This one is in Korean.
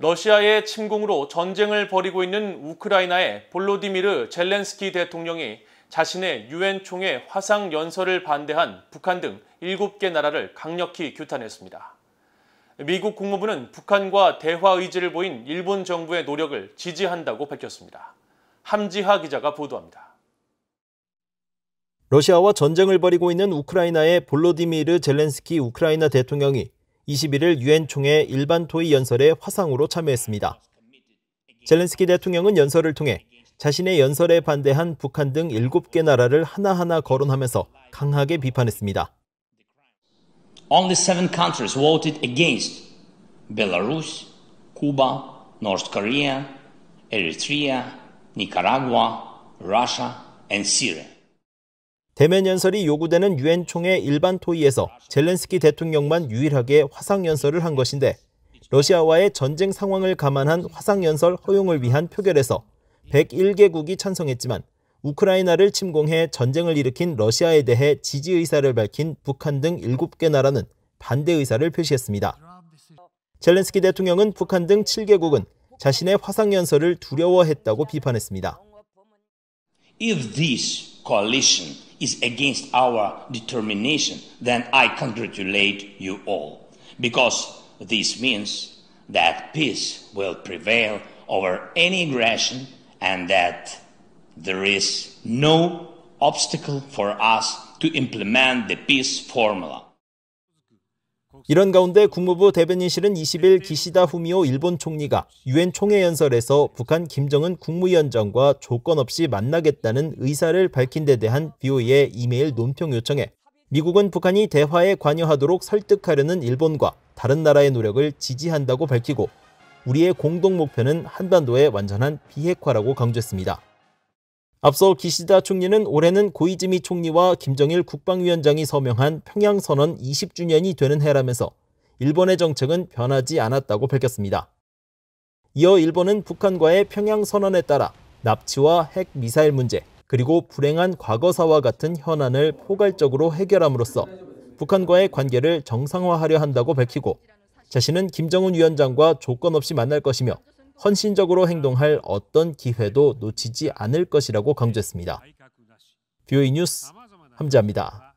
러시아의 침공으로 전쟁을 벌이고 있는 우크라이나의 볼로디미르 젤렌스키 대통령이 자신의 유엔 총회 화상 연설을 반대한 북한 등 7개 나라를 강력히 규탄했습니다. 미국 국무부는 북한과 대화 의지를 보인 일본 정부의 노력을 지지한다고 밝혔습니다. 함지하 기자가 보도합니다. 러시아와 전쟁을 벌이고 있는 우크라이나의 볼로디미르 젤렌스키 우크라이나 대통령이 21일 유엔 총회 일반 토의 연설에 화상으로 참여했습니다. 젤렌스키 대통령은 연설을 통해 자신의 연설에 반대한 북한 등 7개 나라를 하나하나 거론하면서 강하게 비판했습니다. Only seven countries voted against Belarus, Cuba, North Korea, Eritrea, Nicaragua, Russia and Syria. 대면 연설이 요구되는 유엔 총회 일반 토의에서 젤렌스키 대통령만 유일하게 화상 연설을 한 것인데 러시아와의 전쟁 상황을 감안한 화상 연설 허용을 위한 표결에서 101개국이 찬성했지만 우크라이나를 침공해 전쟁을 일으킨 러시아에 대해 지지 의사를 밝힌 북한 등 7개 나라는 반대 의사를 표시했습니다. 젤렌스키 대통령은 북한 등 7개국은 자신의 화상 연설을 두려워했다고 비판했습니다. If this coalition is against our determination, then I congratulate you all. Because this means that peace will prevail over any aggression and that there is no obstacle for us to implement the peace formula. 이런 가운데 국무부 대변인실은 20일 기시다 후미오 일본 총리가 유엔 총회 연설에서 북한 김정은 국무위원장과 조건 없이 만나겠다는 의사를 밝힌 데 대한 BOE의 이메일 논평 요청에 미국은 북한이 대화에 관여하도록 설득하려는 일본과 다른 나라의 노력을 지지한다고 밝히고 우리의 공동 목표는 한반도의 완전한 비핵화라고 강조했습니다. 앞서 기시다 총리는 올해는 고이즈미 총리와 김정일 국방위원장이 서명한 평양선언 20주년이 되는 해라면서 일본의 정책은 변하지 않았다고 밝혔습니다. 이어 일본은 북한과의 평양선언에 따라 납치와 핵 미사일 문제, 그리고 불행한 과거사와 같은 현안을 포괄적으로 해결함으로써 북한과의 관계를 정상화하려 한다고 밝히고 자신은 김정은 위원장과 조건 없이 만날 것이며 헌신적으로 행동할 어떤 기회도 놓치지 않을 것이라고 강조했습니다. 뷰이 뉴스 함재합니다.